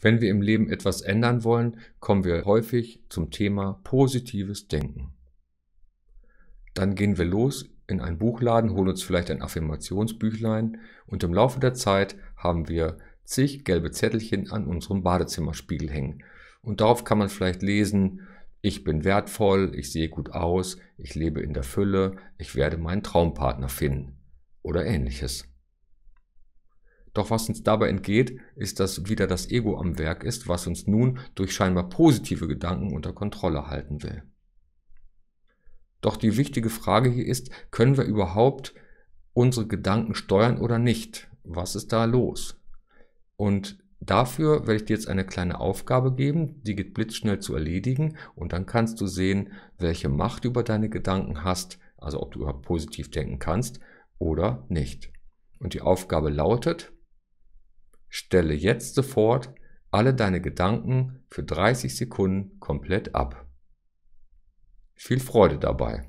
Wenn wir im Leben etwas ändern wollen, kommen wir häufig zum Thema positives Denken. Dann gehen wir los in einen Buchladen, holen uns vielleicht ein Affirmationsbüchlein und im Laufe der Zeit haben wir zig gelbe Zettelchen an unserem Badezimmerspiegel hängen. Und darauf kann man vielleicht lesen, ich bin wertvoll, ich sehe gut aus, ich lebe in der Fülle, ich werde meinen Traumpartner finden oder ähnliches. Doch was uns dabei entgeht, ist, dass wieder das Ego am Werk ist, was uns nun durch scheinbar positive Gedanken unter Kontrolle halten will. Doch die wichtige Frage hier ist, können wir überhaupt unsere Gedanken steuern oder nicht? Was ist da los? Und dafür werde ich dir jetzt eine kleine Aufgabe geben, die geht blitzschnell zu erledigen und dann kannst du sehen, welche Macht du über deine Gedanken hast, also ob du überhaupt positiv denken kannst oder nicht. Und die Aufgabe lautet, Stelle jetzt sofort alle deine Gedanken für 30 Sekunden komplett ab. Viel Freude dabei!